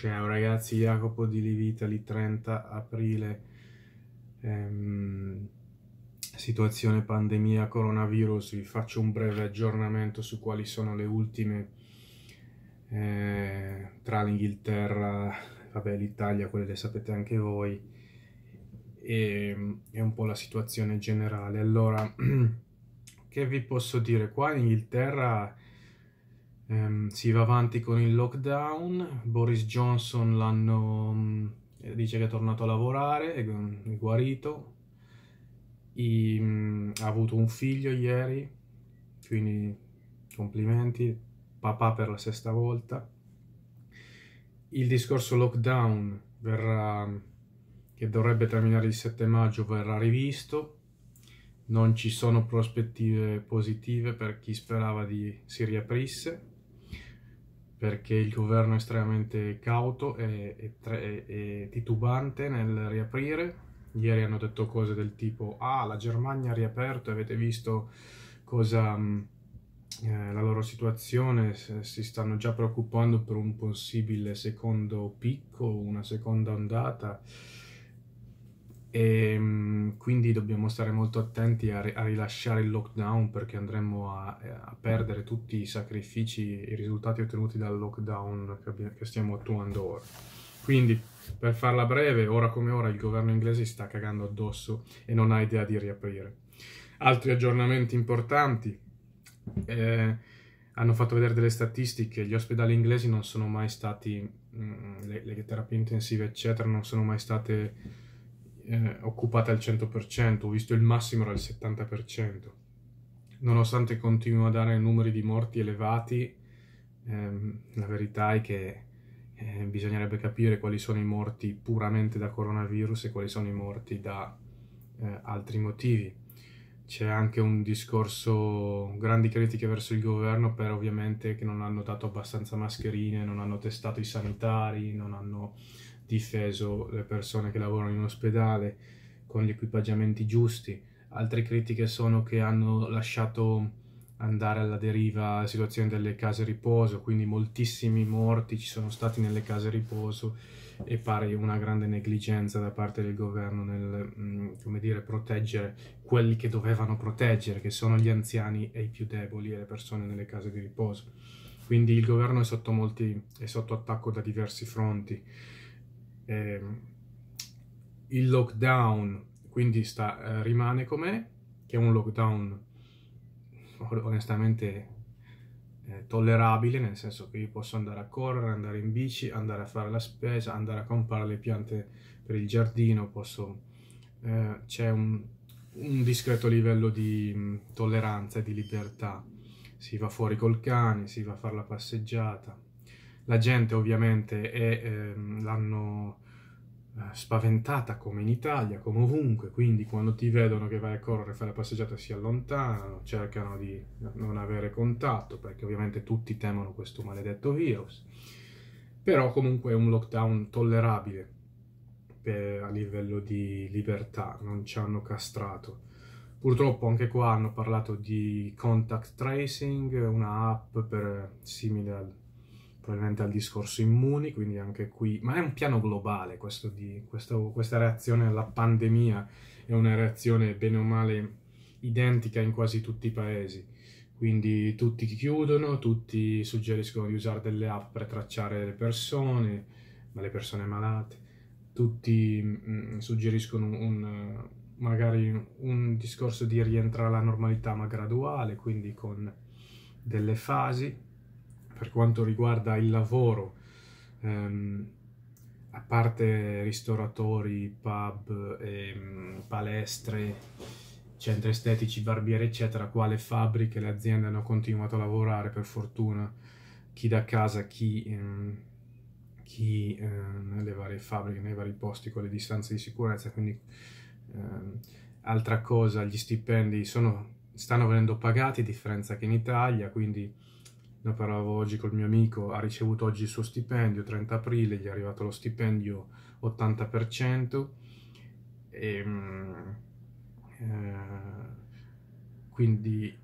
Ciao ragazzi, Jacopo di Livitali, 30 aprile, ehm, situazione pandemia coronavirus, vi faccio un breve aggiornamento su quali sono le ultime eh, tra l'Inghilterra, vabbè l'Italia, quelle le sapete anche voi, e, ehm, e un po' la situazione generale. Allora, che vi posso dire? Qua in Inghilterra ehm, si va avanti con il lockdown, Boris Johnson l'hanno, mm, dice che è tornato a lavorare, è, guarito, I, mh, mm, ha avuto un figlio ieri, quindi complimenti, papà per la sesta volta. Il discorso lockdown verrà, che dovrebbe terminare il 7 maggio verrà rivisto, non ci sono prospettive positive per chi sperava di si riaprisse perché il governo è estremamente cauto e, e, tre, e, titubante nel riaprire. Ieri hanno detto cose del tipo ah la Germania ha riaperto, avete visto cosa... Mm, eh, la loro situazione, si stanno già preoccupando per un possibile secondo picco, una seconda ondata e ehm, quindi dobbiamo stare molto attenti a, a rilasciare il lockdown perché andremo a, a, perdere tutti i sacrifici e i risultati ottenuti dal lockdown che, abbiamo, che, stiamo attuando ora. Quindi, per farla breve, ora come ora il governo inglese si sta cagando addosso e non ha idea di riaprire. Altri aggiornamenti importanti. Eh, hanno fatto vedere delle statistiche, gli ospedali inglesi non sono mai stati, mh, mm, le, le terapie intensive eccetera, non sono mai state eh, occupata al 100%, ho visto il massimo era il 70%. Nonostante continuino a dare numeri di morti elevati, ehm, la verità è che eh, bisognerebbe capire quali sono i morti puramente da coronavirus e quali sono i morti da eh, altri motivi. C'è anche un discorso, grandi critiche verso il governo per ovviamente che non hanno dato abbastanza mascherine, non hanno testato i sanitari, non hanno difeso le persone che lavorano in ospedale con gli equipaggiamenti giusti. Altre critiche sono che hanno lasciato andare alla deriva la situazione delle case riposo, quindi moltissimi morti ci sono stati nelle case riposo e pare una grande negligenza da parte del governo nel mm, dire, proteggere quelli che dovevano proteggere, che sono gli anziani e i più deboli e le persone nelle case di riposo. Quindi il governo è sotto, molti, è sotto attacco da diversi fronti eh, il lockdown quindi sta, eh, rimane com'è, che è un lockdown onestamente eh, tollerabile, nel senso che io posso andare a correre, andare in bici, andare a fare la spesa, andare a comprare le piante per il giardino, posso, eh, c'è un, un, discreto livello di mh, mm, tolleranza e di libertà. Si va fuori col cane, si va a fare la passeggiata la gente ovviamente è, ehm, l'hanno eh, spaventata come in Italia, come ovunque, quindi quando ti vedono che vai a correre, fare la passeggiata si allontanano, cercano di non avere contatto perché ovviamente tutti temono questo maledetto virus, però comunque è un lockdown tollerabile per, a livello di libertà, non ci hanno castrato. Purtroppo anche qua hanno parlato di contact tracing, una app per, simile al probabilmente al discorso immuni, quindi anche qui, ma è un piano globale questo di, questo, questa reazione alla pandemia, è una reazione bene o male identica in quasi tutti i paesi, quindi tutti chiudono, tutti suggeriscono di usare delle app per tracciare le persone, ma le persone malate, tutti mh, mm, suggeriscono un, magari un discorso di rientrare alla normalità ma graduale, quindi con delle fasi per quanto riguarda il lavoro, ehm, a parte ristoratori, pub, ehm, palestre, centri estetici, barbiere, eccetera, quale fabbriche le aziende hanno continuato a lavorare per fortuna, chi da casa, chi, ehm, chi eh, nelle varie fabbriche, nei vari posti con le distanze di sicurezza, quindi ehm, altra cosa, gli stipendi sono, stanno venendo pagati, a differenza che in Italia, quindi ne parlavo oggi col mio amico, ha ricevuto oggi il suo stipendio, 30 aprile gli è arrivato lo stipendio 80%, e, ehm, eh, quindi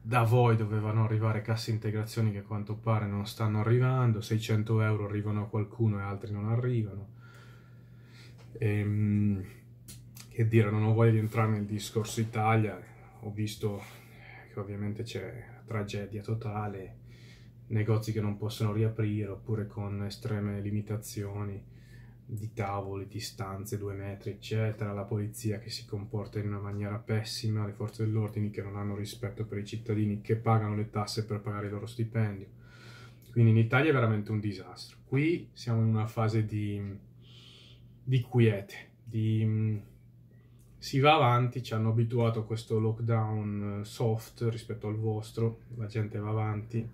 da voi dovevano arrivare casse integrazioni che a quanto pare non stanno arrivando, 600 euro arrivano a qualcuno e altri non arrivano. E, ehm, che dire, non ho voglia di entrare nel discorso Italia, ho visto perché ovviamente c'è tragedia totale, negozi che non possono riaprire oppure con estreme limitazioni di tavoli, distanze, due metri, eccetera, la polizia che si comporta in una maniera pessima, le forze dell'ordine che non hanno rispetto per i cittadini che pagano le tasse per pagare il loro stipendio. Quindi in Italia è veramente un disastro. Qui siamo in una fase di, di quiete, di si va avanti, ci hanno abituato a questo lockdown eh, soft rispetto al vostro, la gente va avanti,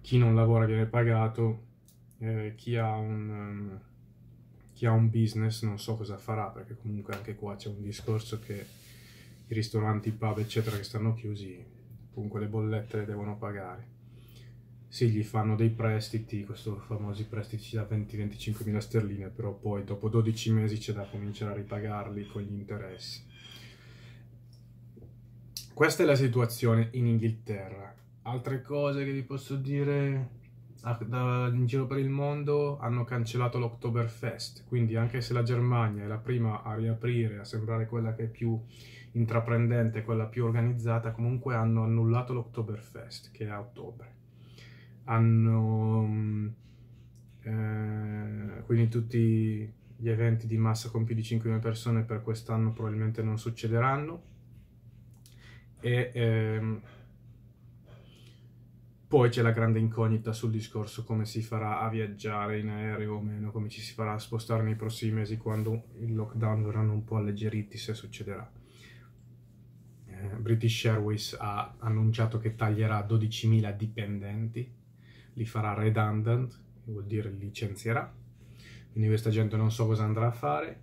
chi non lavora viene pagato, eh, chi, ha un, um, chi ha un business non so cosa farà, perché comunque anche qua c'è un discorso che i ristoranti, i pub eccetera che stanno chiusi, comunque le bollette le devono pagare sì, gli fanno dei prestiti, questi famosi prestiti da 20-25 mila sterline, però poi dopo 12 mesi c'è da cominciare a ripagarli con gli interessi. Questa è la situazione in Inghilterra. Altre cose che vi posso dire ah, in giro per il mondo hanno cancellato l'Oktoberfest, quindi anche se la Germania è la prima a riaprire, a sembrare quella che è più intraprendente, quella più organizzata, comunque hanno annullato l'Oktoberfest, che è a ottobre hanno eh, quindi tutti gli eventi di massa con più di 5.000 persone per quest'anno probabilmente non succederanno e ehm, poi c'è la grande incognita sul discorso come si farà a viaggiare in aereo o meno, come ci si farà a spostare nei prossimi mesi quando i lockdown verranno un po' alleggeriti, se succederà. Eh, British Airways ha annunciato che taglierà 12.000 dipendenti li farà redundant, vuol dire licenzierà. Quindi questa gente non so cosa andrà a fare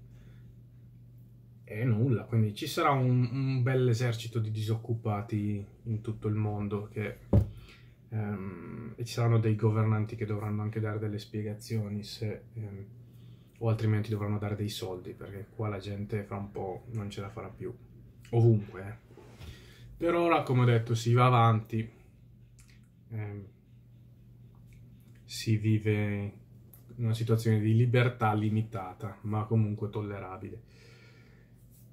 e nulla. Quindi ci sarà un, un bel esercito di disoccupati in tutto il mondo che, ehm, e ci saranno dei governanti che dovranno anche dare delle spiegazioni se, ehm, o altrimenti dovranno dare dei soldi perché qua la gente fra un po' non ce la farà più. Ovunque. Eh. Per ora, come ho detto, si va avanti. Ehm, si vive una situazione di libertà limitata, ma comunque tollerabile.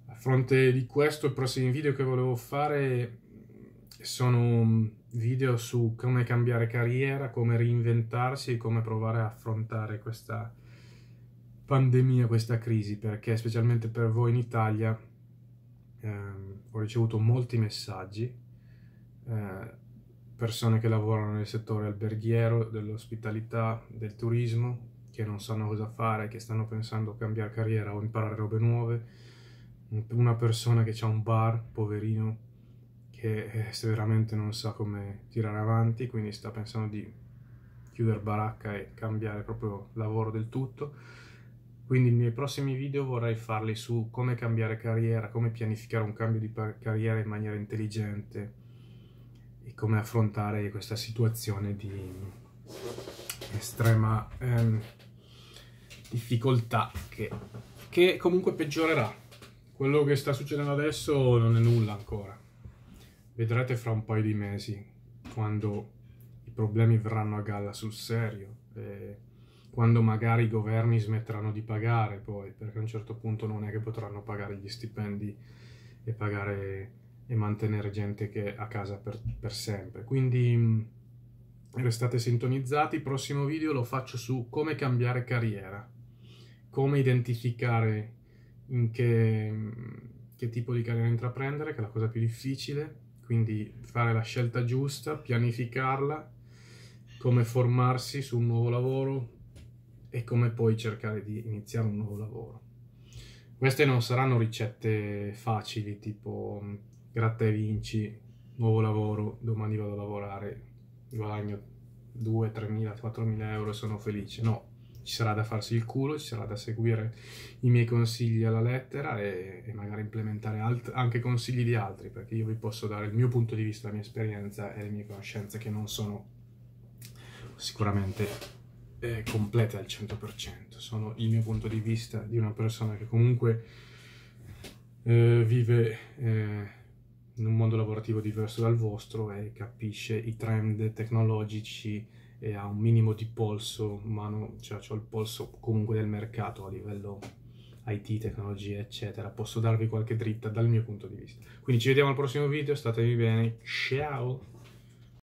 A fronte di questo, i prossimi video che volevo fare sono video su come cambiare carriera, come reinventarsi e come provare a affrontare questa pandemia, questa crisi, perché specialmente per voi in Italia eh, ho ricevuto molti messaggi eh, persone che lavorano nel settore alberghiero, dell'ospitalità, del turismo, che non sanno cosa fare, che stanno pensando a cambiare carriera o imparare robe nuove, una persona che ha un bar, poverino, che eh, veramente non sa come tirare avanti, quindi sta pensando di chiudere baracca e cambiare proprio lavoro del tutto. Quindi nei prossimi video vorrei farli su come cambiare carriera, come pianificare un cambio di carriera in maniera intelligente, come affrontare questa situazione di estrema ehm, difficoltà che, che comunque peggiorerà. Quello che sta succedendo adesso non è nulla ancora. Vedrete fra un paio di mesi, quando i problemi verranno a galla sul serio, quando magari i governi smetteranno di pagare poi, perché a un certo punto non è che potranno pagare gli stipendi e pagare e mantenere gente che a casa per, per sempre. Quindi restate sintonizzati, il prossimo video lo faccio su come cambiare carriera, come identificare in che, che tipo di carriera intraprendere, che è la cosa più difficile, quindi fare la scelta giusta, pianificarla, come formarsi su un nuovo lavoro e come poi cercare di iniziare un nuovo lavoro. Queste non saranno ricette facili, tipo gratta e vinci, nuovo lavoro, domani vado a lavorare, guadagno 2, 3 mila, 4 mila euro e sono felice. No, ci sarà da farsi il culo, ci sarà da seguire i miei consigli alla lettera e, e magari implementare alt- anche consigli di altri, perché io vi posso dare il mio punto di vista, la mia esperienza e le mie conoscenze che non sono sicuramente eh, complete al 100%, sono il mio punto di vista di una persona che comunque eh, vive... Eh, in un mondo lavorativo diverso dal vostro e capisce i trend tecnologici e ha un minimo di polso umano, cioè ho il polso comunque del mercato a livello IT, tecnologie, eccetera. Posso darvi qualche dritta dal mio punto di vista. Quindi ci vediamo al prossimo video, statevi bene, ciao!